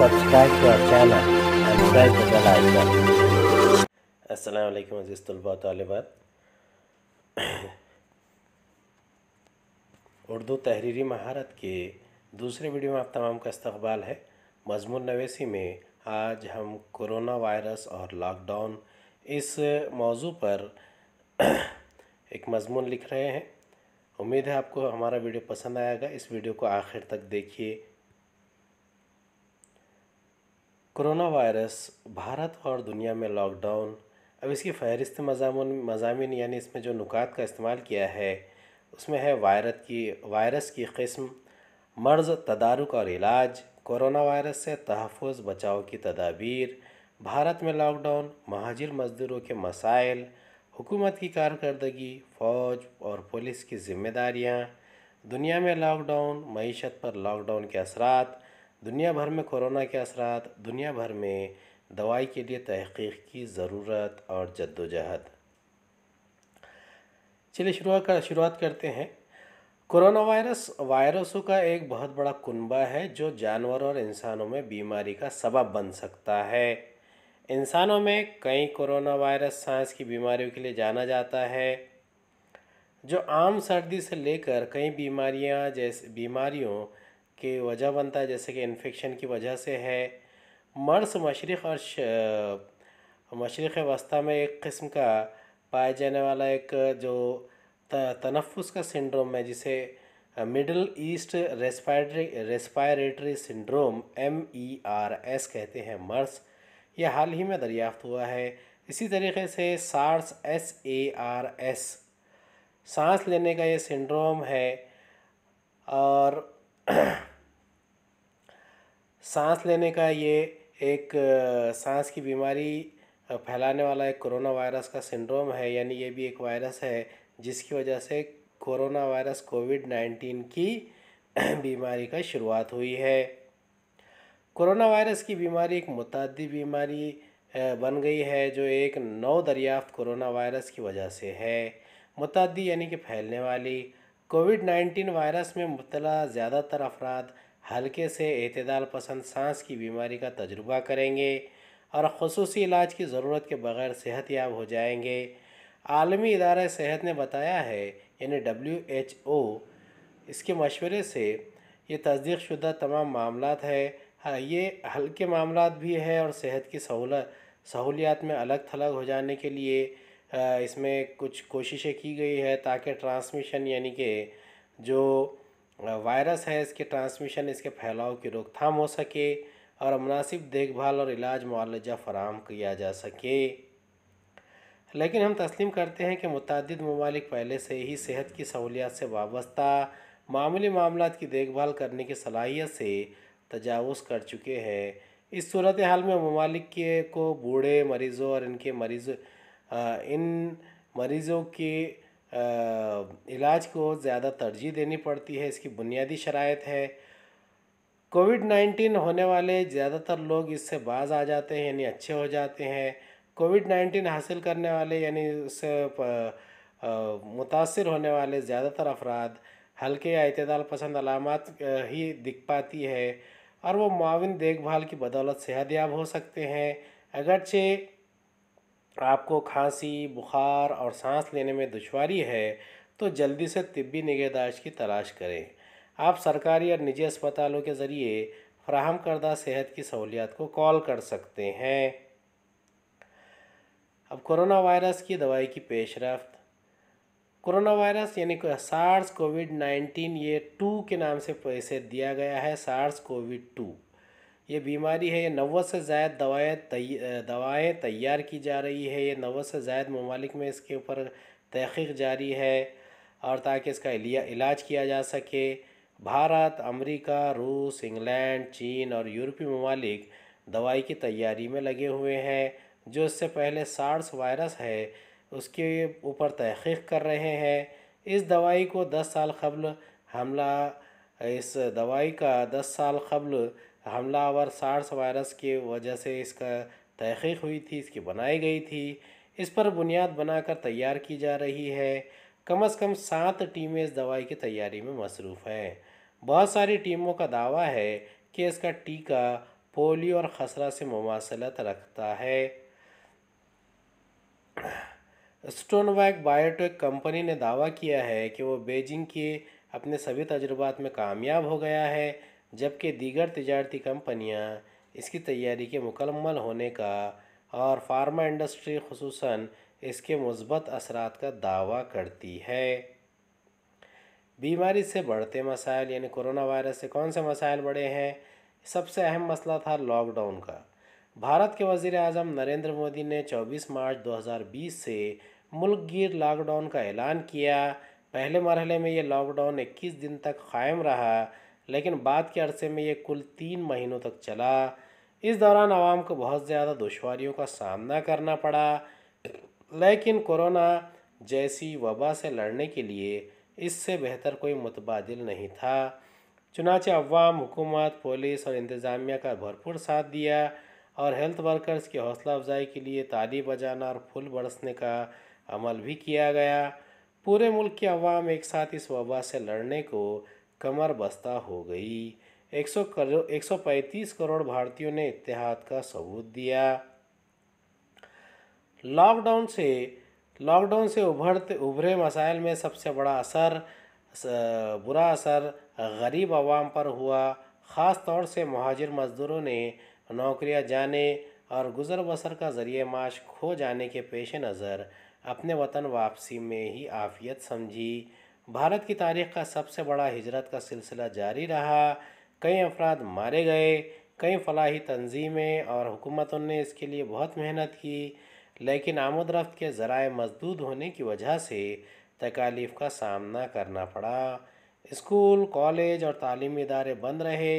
subscribe to our channel and press the bell icon. Assalamualaikum aziz तलबा तलबात उर्दू तहरीरी महारत के दूसरे वीडियो में आप तमाम का इस्तबाल है मजमून नवेसी में आज हम कोरोना वायरस और लॉकडाउन इस मौजू पर एक मजमून लिख रहे हैं उम्मीद है आपको हमारा वीडियो पसंद आएगा इस वीडियो को आखिर तक देखिए कोरोना वायरस भारत और दुनिया में लॉकडाउन अब इसकी फहरिस्त मजामिन यानी इसमें जो नुकात का इस्तेमाल किया है उसमें है वायरस की वायरस की किस्म मर्ज़ तदारुक और इलाज कोरोना वायरस से तहफ़ बचाव की तदाबीर भारत में लॉकडाउन महाजिर मज़दूरों के मसाइल हुकूमत की कारकर्दगी फ़ौज और पुलिस की ज़िम्मेदारियाँ दुनिया में लॉकडाउन मीशत पर लॉकडाउन के असरा दुनिया भर में कोरोना के असरात दुनिया भर में दवाई के लिए तहकीक की ज़रूरत और जद्दोजहद चलिए शुरुआत कर शुरुआत करते हैं कोरोना वायरस वायरसों का एक बहुत बड़ा कुनबा है जो जानवरों और इंसानों में बीमारी का सबब बन सकता है इंसानों में कई कोरोना वायरस सांस की बीमारियों के लिए जाना जाता है जो आम सर्दी से लेकर कई बीमारियां जैसे बीमारियों के वजह बनता है जैसे कि इन्फेक्शन की वजह से है मर्स मशरक़ और मशरक़ वस्ता में एक किस्म का पाया जाने वाला एक जो तनफ़ुस का सिंड्रोम है जिसे middle east respiratory respiratory syndrome M E R S कहते हैं मर्स यह हाल ही में दरियाफ्त हुआ है इसी तरीके से SARS S A R S सांस लेने का ये सिंड्रोम है और सांस लेने का ये एक सांस की बीमारी फैलाने वाला एक कोरोना वायरस का सिंड्रोम है यानी ये भी एक वायरस है जिसकी वजह से कोरोना वायरस कोविड नाइन्टीन की बीमारी का शुरुआत हुई है कोरोना वायरस की बीमारी एक मुतदी बीमारी बन गई है जो एक नौ दरियाफ्त कोरोना वायरस की वजह से है मुतदी यानी कि फैलने वाली कोविड नाइन्टीन वायरस में मुबला ज़्यादातर अफराद हल्के से अतदाल पसंद सांस की बीमारी का तजुर्बा करेंगे और खसूस इलाज की ज़रूरत के बगैर सेहत याब हो जाएंगे आलमी इदार सेहत ने बताया है यानी डब्ल्यू एच ओ इसके मशवरे से ये तस्दीक शुदा तमाम मामला है हाँ, ये हल्के मामला भी है और सेहत की सहूलत सहूलियात में अलग थलग हो जाने के लिए इसमें कुछ कोशिशें की गई है ताकि ट्रांसमिशन यानी कि जो वायरस है इसके ट्रांसमिशन इसके फैलाव की रोकथाम हो सके और मुनासिब देखभाल और इलाज मुआलजा फराम किया जा सके लेकिन हम तस्लीम करते हैं कि मुतद ममालिक पहले से ही सेहत की सहूलियात से वाबस्ता मामूली मामला की देखभाल करने की सलाहियत से तजावज़ कर चुके हैं इस सूरत हाल में ममालिक के को बूढ़े मरीज़ों और इनके मरीज़ इन मरीज़ों के इलाज को ज़्यादा तरजीह देनी पड़ती है इसकी बुनियादी शरात है कोविड नाइन्टीन होने वाले ज़्यादातर लोग इससे बाज आ जाते हैं यानी अच्छे हो जाते हैं कोविड नाइन्टीन हासिल करने वाले यानी उससे मुतासर होने वाले ज़्यादातर अफराद हल्के या अतदाल पसंद अलामत ही दिख पाती है और वो माविन देखभाल की बदौलत सेहत याब हो सकते हैं अगरचे आपको खांसी बुखार और सांस लेने में दुश्वारी है तो जल्दी से तिब्बी निगहदाश की तलाश करें आप सरकारी और निजी अस्पतालों के ज़रिए फ्राहम करदा सेहत की सहूलियात को कॉल कर सकते हैं अब कोरोना वायरस की दवाई की पेशरफ्त कोरोना वायरस यानी को सार्स कोविड नाइन्टीन ये टू के नाम से पैसे दिया गया है सार्स कोविड टू ये बीमारी है ये नवे से ज़ायद दवाएँ दवाएँ तैयार की जा रही है ये नवे से ज़ायद ममालिक में इसके ऊपर तहक़ीक़ जारी है और ताकि इसका इलाज किया जा सके भारत अमेरिका रूस इंग्लैंड चीन और यूरोपीय ममालिक दवाई की तैयारी में लगे हुए हैं जो इससे पहले सार्स वायरस है उसके ऊपर तहक़ीक़ कर रहे हैं इस दवाई को दस साल कबल हमला इस दवाई का दस साल कबल हमलावर सार्स वायरस की वजह से इसका तहकीक हुई थी इसकी बनाई गई थी इस पर बुनियाद बनाकर तैयार की जा रही है कम अज़ कम सात टीमें इस दवाई की तैयारी में मसरूफ़ हैं बहुत सारी टीमों का दावा है कि इसका टीका पोलियो और खसरा से मुमासलत रखता है स्टोनवैक बायोटेक कंपनी ने दावा किया है कि वो बेजिंग के अपने सभी तजुर्बात में कामयाब हो गया है जबकि दीगर तजारती कंपनियाँ इसकी तैयारी के मुकम्मल होने का और फार्मा इंडस्ट्री खसूस इसके मस्बत असरात का दावा करती है बीमारी से बढ़ते मसाइल यानी कोरोना वायरस से कौन से मसाइल बढ़े हैं सबसे अहम मसला था लॉकडाउन का भारत के वज़ी अजम नरेंद्र मोदी ने 24 मार्च 2020 से मुल्क गिर लॉकडाउन का ऐलान किया पहले मरहले में ये लॉकडाउन 21 दिन तक कायम रहा लेकिन बाद के अरसे में ये कुल तीन महीनों तक चला इस दौरान आवाम को बहुत ज़्यादा दुशारियों का सामना करना पड़ा लेकिन कोरोना जैसी वबा से लड़ने के लिए इससे बेहतर कोई मुतबाद नहीं था चुनाचे अवाम हुकूमत पुलिस और इंतज़ामिया का भरपूर साथ दिया और हेल्थ वर्कर्स की हौसला अफजाई के लिए ताली बजाना और फूल बरसने का अमल भी किया गया पूरे मुल्क के अवाम एक साथ इस वबा से लड़ने को कमर बस्ता हो गई एक सौ करोड़ एक सौ पैंतीस करोड़ भारतीयों ने इतिहाद का सबूत दिया लॉकडाउन से लॉकडाउन से उभरते उभरे मसाइल में सबसे बड़ा असर बुरा असर गरीब आवाम पर हुआ ख़ास तौर से महाजिर मज़दूरों ने नौकरियां जाने और गुज़र बसर का ज़रिए माश खो जाने के पेश नज़र अपने वतन वापसी में ही आफियत समझी भारत की तारीख का सबसे बड़ा हिजरत का सिलसिला जारी रहा कई अफराद मारे गए कई फलाही तंजीमें और हुकूमतों ने इसके लिए बहुत मेहनत की लेकिन आमोदरफ्त के ज़राए मजदूद होने की वजह से तकालीफ का सामना करना पड़ा स्कूल कॉलेज और तालीमी इदारे बंद रहे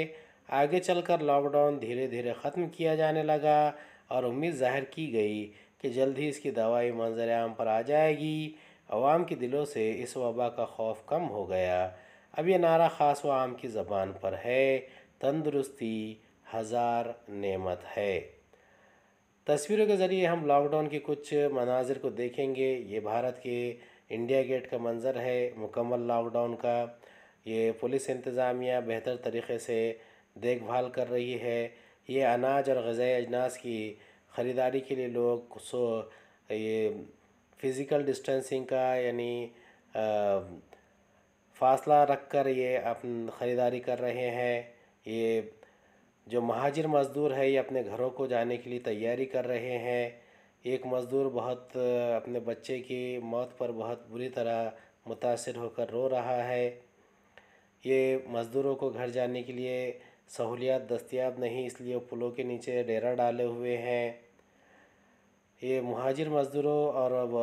आगे चलकर लॉकडाउन धीरे धीरे ख़त्म किया जाने लगा और उम्मीद जाहिर की गई कि जल्द ही इसकी दवाई मंजर आम पर आ जाएगी अवाम के दिलों से इस वबा का खौफ कम हो गया अब यह नारा ख़ास व आम की ज़बान पर है तंदुरुस्ती हज़ार नेमत है तस्वीरों के ज़रिए हम लॉकडाउन के कुछ मनाजिर को देखेंगे ये भारत के इंडिया गेट का मंज़र है मुकम्मल लॉकडाउन का ये पुलिस इंतज़ामिया बेहतर तरीके से देखभाल कर रही है ये अनाज और गज़ाई अजनास की ख़रीदारी के लिए लोग सो ये फ़िज़िकल डिस्टेंसिंग का यानी फासला रख कर ये अपन ख़रीदारी कर रहे हैं ये जो महाजिर मज़दूर है ये अपने घरों को जाने के लिए तैयारी कर रहे हैं एक मज़दूर बहुत अपने बच्चे की मौत पर बहुत बुरी तरह मुतासर होकर रो रहा है ये मज़दूरों को घर जाने के लिए सहूलियात दस्तियाब नहीं इसलिए पुलों के नीचे डेरा डाले हुए हैं ये महाजिर मज़दूरों और अब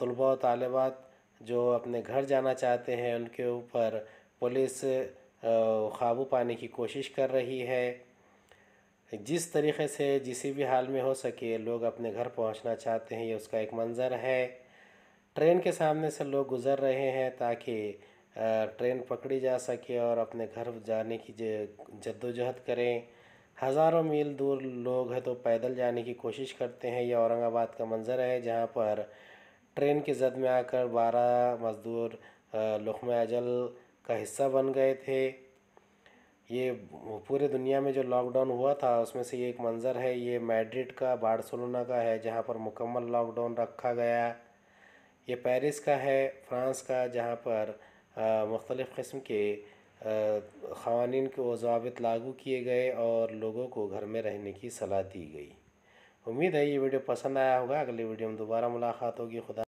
तलबा तलबात जो अपने घर जाना चाहते हैं उनके ऊपर पुलिस काबू पाने की कोशिश कर रही है जिस तरीके से जिस भी हाल में हो सके लोग अपने घर पहुंचना चाहते हैं ये उसका एक मंज़र है ट्रेन के सामने से लोग गुज़र रहे हैं ताकि ट्रेन पकड़ी जा सके और अपने घर जाने की जद्दोजहद करें हज़ारों मील दूर लोग हैं तो पैदल जाने की कोशिश करते हैं यह औरंगाबाद का मंज़र है जहाँ पर ट्रेन की जद में आकर बारह मज़दूर लखम अजल का हिस्सा बन गए थे ये पूरे दुनिया में जो लॉकडाउन हुआ था उसमें से ये एक मंज़र है ये मैड्रिड का बार्सोलोना का है जहाँ पर मुकम्मल लॉकडाउन रखा गया ये पेरिस का है फ्रांस का जहाँ पर मुख्तलिफ़ किस्म के क़वानीन के वो लागू किए गए और लोगों को घर में रहने की सलाह दी गई उम्मीद है ये वीडियो पसंद आया होगा अगले वीडियो में दोबारा मुलाकात होगी खुदा